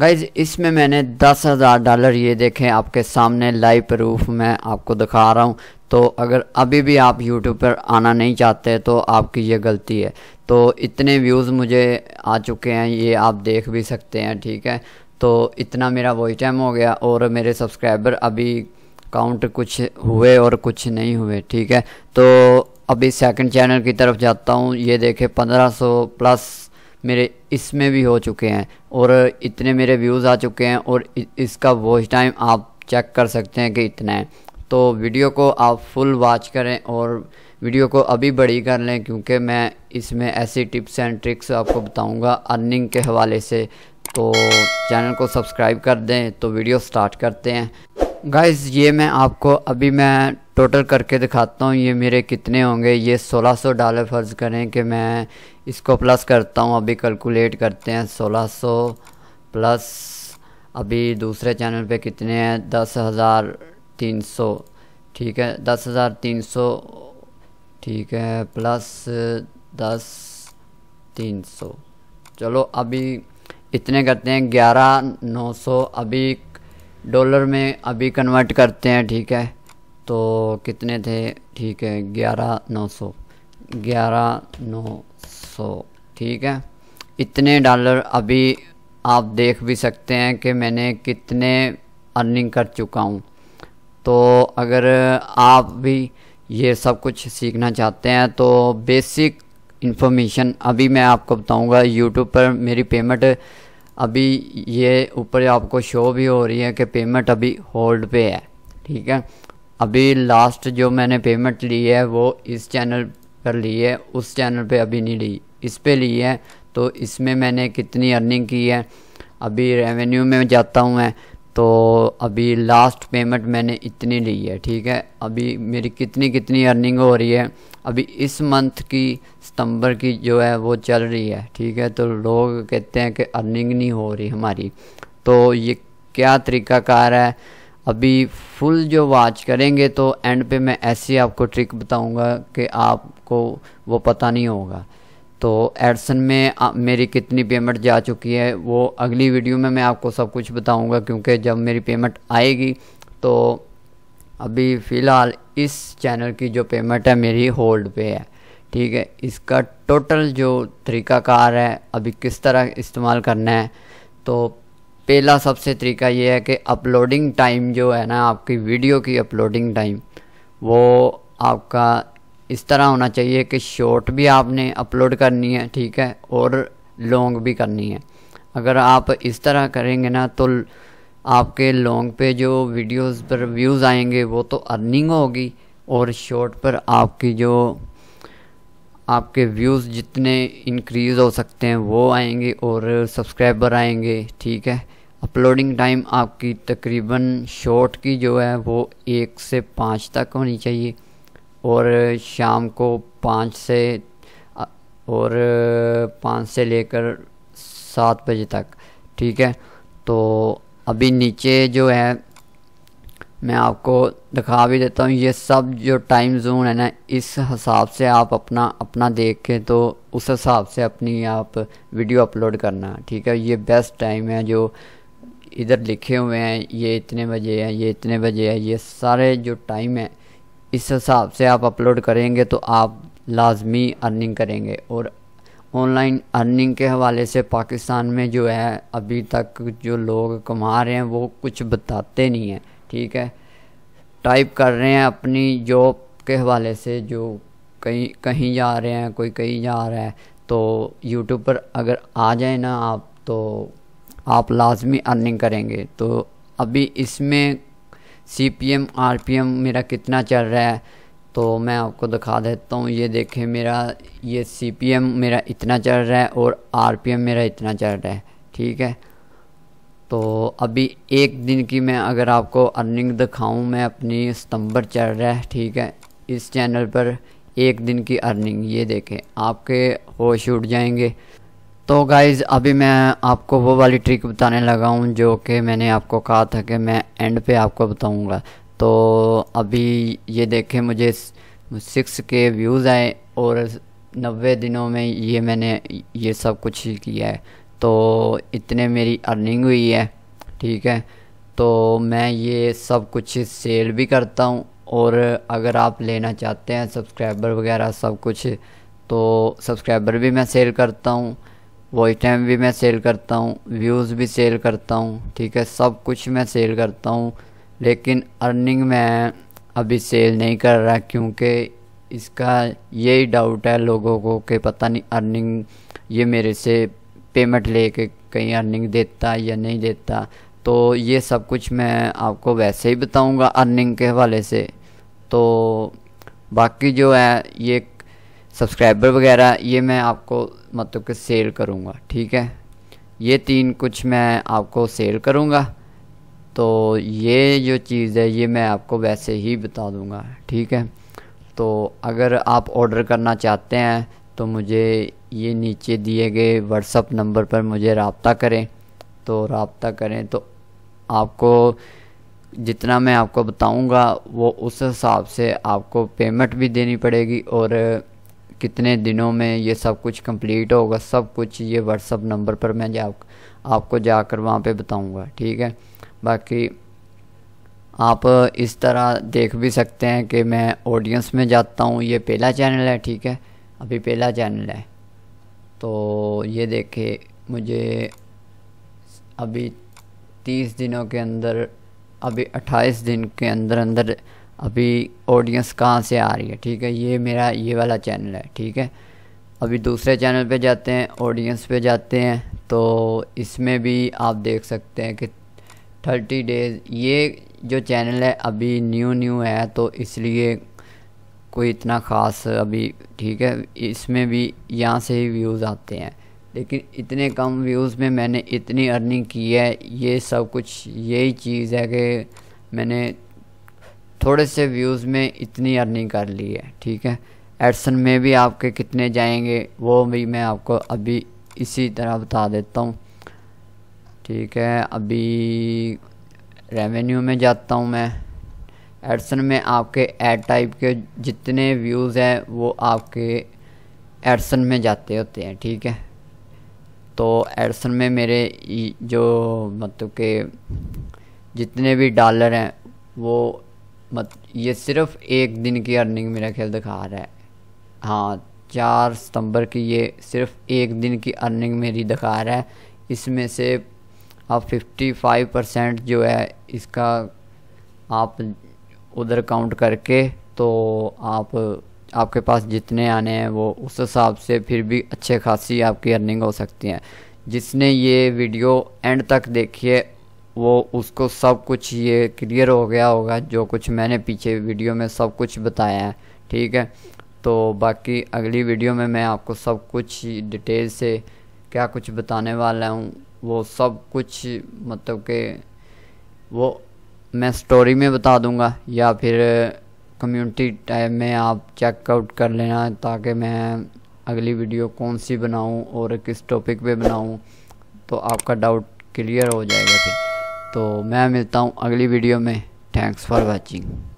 guys इसमें मैंने दस हज़ार डॉलर ये देखें आपके सामने लाइव प्रूफ मैं आपको दिखा रहा हूँ तो अगर अभी भी आप यूट्यूब पर आना नहीं चाहते तो आपकी ये गलती है तो इतने व्यूज़ मुझे आ चुके हैं ये आप देख भी सकते हैं ठीक है तो इतना मेरा वॉइस टाइम हो गया और मेरे सब्सक्राइबर अभी काउंट कुछ हुए और कुछ नहीं हुए ठीक है तो अभी सेकंड चैनल की तरफ जाता हूँ ये देखे 1500 प्लस मेरे इसमें भी हो चुके हैं और इतने मेरे व्यूज़ आ चुके हैं और इसका वॉच टाइम आप चेक कर सकते हैं कि इतना है तो वीडियो को आप फुल वॉच करें और वीडियो को अभी बड़ी कर लें क्योंकि मैं इसमें ऐसी टिप्स एंड ट्रिक्स आपको बताऊंगा अर्निंग के हवाले से तो चैनल को सब्सक्राइब कर दें तो वीडियो स्टार्ट करते हैं गाइज़ ये मैं आपको अभी मैं टोटल करके दिखाता हूँ ये मेरे कितने होंगे ये 1600 डॉलर फ़र्ज़ करें कि मैं इसको प्लस करता हूँ अभी कैलकुलेट करते हैं 1600 प्लस अभी दूसरे चैनल पे कितने हैं दस हज़ार तीन सौ ठीक है दस हज़ार तीन सौ ठीक है प्लस दस तीन सौ चलो अभी इतने करते हैं ग्यारह नौ सौ अभी डॉलर में अभी कन्वर्ट करते हैं ठीक है तो कितने थे ठीक है ग्यारह नौ सौ ग्यारह नौ सौ ठीक है इतने डॉलर अभी आप देख भी सकते हैं कि मैंने कितने अर्निंग कर चुका हूँ तो अगर आप भी ये सब कुछ सीखना चाहते हैं तो बेसिक इन्फॉर्मेशन अभी मैं आपको बताऊंगा यूट्यूब पर मेरी पेमेंट अभी ये ऊपर आपको शो भी हो रही है कि पेमेंट अभी होल्ड पे है ठीक है अभी लास्ट जो मैंने पेमेंट ली है वो इस चैनल पर ली है उस चैनल पे अभी नहीं ली इस पे ली है तो इसमें मैंने कितनी अर्निंग की है अभी रेवेन्यू में जाता हूँ मैं तो अभी लास्ट पेमेंट मैंने इतनी ली है ठीक है अभी मेरी कितनी कितनी अर्निंग हो रही है अभी इस मंथ की सितंबर की जो है वो चल रही है ठीक है तो लोग कहते हैं कि अर्निंग नहीं हो रही हमारी तो ये क्या तरीका कार है अभी फुल जो वॉच करेंगे तो एंड पे मैं ऐसी आपको ट्रिक बताऊंगा कि आपको वो पता नहीं होगा तो एडसन में मेरी कितनी पेमेंट जा चुकी है वो अगली वीडियो में मैं आपको सब कुछ बताऊंगा क्योंकि जब मेरी पेमेंट आएगी तो अभी फ़िलहाल इस चैनल की जो पेमेंट है मेरी होल्ड पे है ठीक है इसका टोटल जो तरीकाकार है अभी किस तरह इस्तेमाल करना है तो पहला सबसे तरीका ये है कि अपलोडिंग टाइम जो है ना आपकी वीडियो की अपलोडिंग टाइम वो आपका इस तरह होना चाहिए कि शॉर्ट भी आपने अपलोड करनी है ठीक है और लॉन्ग भी करनी है अगर आप इस तरह करेंगे ना तो आपके लॉन्ग पे जो वीडियोस पर व्यूज़ आएंगे वो तो अर्निंग होगी और शॉर्ट पर आपकी जो आपके व्यूज़ जितने इंक्रीज़ हो सकते हैं वो आएंगे और सब्सक्राइबर आएंगे ठीक है अपलोडिंग टाइम आपकी तकरीबन शॉर्ट की जो है वो एक से पाँच तक होनी चाहिए और शाम को पाँच से और पाँच से लेकर सात बजे तक ठीक है तो अभी नीचे जो है मैं आपको दिखा भी देता हूँ ये सब जो टाइम जोन है ना इस हिसाब से आप अपना अपना देख के तो उस हिसाब से अपनी आप वीडियो अपलोड करना ठीक है ये बेस्ट टाइम है जो इधर लिखे हुए हैं ये इतने बजे हैं ये इतने बजे हैं ये सारे जो टाइम है इस हिसाब से आप अपलोड करेंगे तो आप लाजमी अर्निंग करेंगे और ऑनलाइन अर्निंग के हवाले से पाकिस्तान में जो है अभी तक जो लोग कमा रहे हैं वो कुछ बताते नहीं हैं ठीक है टाइप कर रहे हैं अपनी जॉब के हवाले से जो कहीं कहीं जा रहे हैं कोई कहीं जा रहा है तो यूट्यूब पर अगर आ जाए ना आप तो आप लाजमी अर्निंग करेंगे तो अभी इसमें C P M R P M मेरा कितना चल रहा है तो मैं आपको दिखा देता हूँ ये देखें मेरा ये सी पी एम मेरा इतना चल रहा है और आर पी एम मेरा इतना चल रहा है ठीक है तो अभी एक दिन की मैं अगर आपको अर्निंग दिखाऊं मैं अपनी सितंबर चल रहा है ठीक है इस चैनल पर एक दिन की अर्निंग ये देखें आपके होश उठ जाएंगे तो गाइज़ अभी मैं आपको वो वाली ट्रिक बताने लगा हूँ जो कि मैंने आपको कहा था कि मैं एंड पे आपको बताऊँगा तो अभी ये देखें मुझे सिक्स के व्यूज़ आए और नबे दिनों में ये मैंने ये सब कुछ किया है तो इतने मेरी अर्निंग हुई है ठीक है तो मैं ये सब कुछ सेल भी करता हूँ और अगर आप लेना चाहते हैं सब्सक्राइबर वगैरह सब कुछ तो सब्सक्राइबर भी मैं सेल करता हूँ वॉइस टाइम भी मैं सेल करता हूँ व्यूज़ भी सेल करता हूँ ठीक है सब कुछ मैं सेल करता हूँ लेकिन अर्निंग मैं अभी सेल नहीं कर रहा क्योंकि इसका यही डाउट है लोगों को कि पता नहीं अर्निंग ये मेरे से पेमेंट ले कर कहीं अर्निंग देता या नहीं देता तो ये सब कुछ मैं आपको वैसे ही बताऊंगा अर्निंग के हवाले से तो बाकी जो है ये सब्सक्राइबर वगैरह ये मैं आपको मतलब कि सेल करूँगा ठीक है ये तीन कुछ मैं आपको सेल करूँगा तो ये जो चीज़ है ये मैं आपको वैसे ही बता दूँगा ठीक है तो अगर आप ऑर्डर करना चाहते हैं तो मुझे ये नीचे दिए गए व्हाट्सअप नंबर पर मुझे रबता करें तो रबता करें तो आपको जितना मैं आपको बताऊंगा वो उस हिसाब से आपको पेमेंट भी देनी पड़ेगी और कितने दिनों में ये सब कुछ कंप्लीट होगा सब कुछ ये व्हाट्सअप नंबर पर मैं जा आपको जाकर वहाँ पे बताऊंगा ठीक है बाकी आप इस तरह देख भी सकते हैं कि मैं ऑडियंस में जाता हूँ ये पहला चैनल है ठीक है अभी पहला चैनल है तो ये देखे मुझे अभी तीस दिनों के अंदर अभी अट्ठाईस दिन के अंदर अंदर अभी ऑडियंस कहाँ से आ रही है ठीक है ये मेरा ये वाला चैनल है ठीक है अभी दूसरे चैनल पे जाते हैं ऑडियंस पे जाते हैं तो इसमें भी आप देख सकते हैं कि थर्टी डेज़ ये जो चैनल है अभी न्यू न्यू है तो इसलिए कोई इतना ख़ास अभी ठीक है इसमें भी यहाँ से ही व्यूज़ आते हैं लेकिन इतने कम व्यूज़ में मैंने इतनी अर्निंग की है ये सब कुछ यही चीज़ है कि मैंने थोड़े से व्यूज़ में इतनी अर्निंग कर ली है ठीक है एडसन में भी आपके कितने जाएंगे वो भी मैं आपको अभी इसी तरह बता देता हूँ ठीक है अभी रेवेन्यू में जाता हूँ मैं एडसन में आपके एड टाइप के जितने व्यूज़ हैं वो आपके एडसन में जाते होते हैं ठीक है तो एडसन में मेरे जो मतलब के जितने भी डॉलर हैं वो मत ये सिर्फ एक दिन की अर्निंग मेरा ख्याल दिखा रहा है हाँ चार सितंबर की ये सिर्फ एक दिन की अर्निंग मेरी दिखा रहा है इसमें से आप 55 परसेंट जो है इसका आप उधर काउंट करके तो आप आपके पास जितने आने हैं वो उस हिसाब से फिर भी अच्छे खासी आपकी अर्निंग हो सकती है जिसने ये वीडियो एंड तक देखी है वो उसको सब कुछ ये क्लियर हो गया होगा जो कुछ मैंने पीछे वीडियो में सब कुछ बताया है ठीक है तो बाकी अगली वीडियो में मैं आपको सब कुछ डिटेल से क्या कुछ बताने वाला हूँ वो सब कुछ मतलब के वो मैं स्टोरी में बता दूंगा या फिर कम्युनिटी टाइम में आप चेकआउट कर लेना ताकि मैं अगली वीडियो कौन सी बनाऊं और किस टॉपिक पे बनाऊं तो आपका डाउट क्लियर हो जाएगा फिर तो मैं मिलता हूं अगली वीडियो में थैंक्स फॉर वाचिंग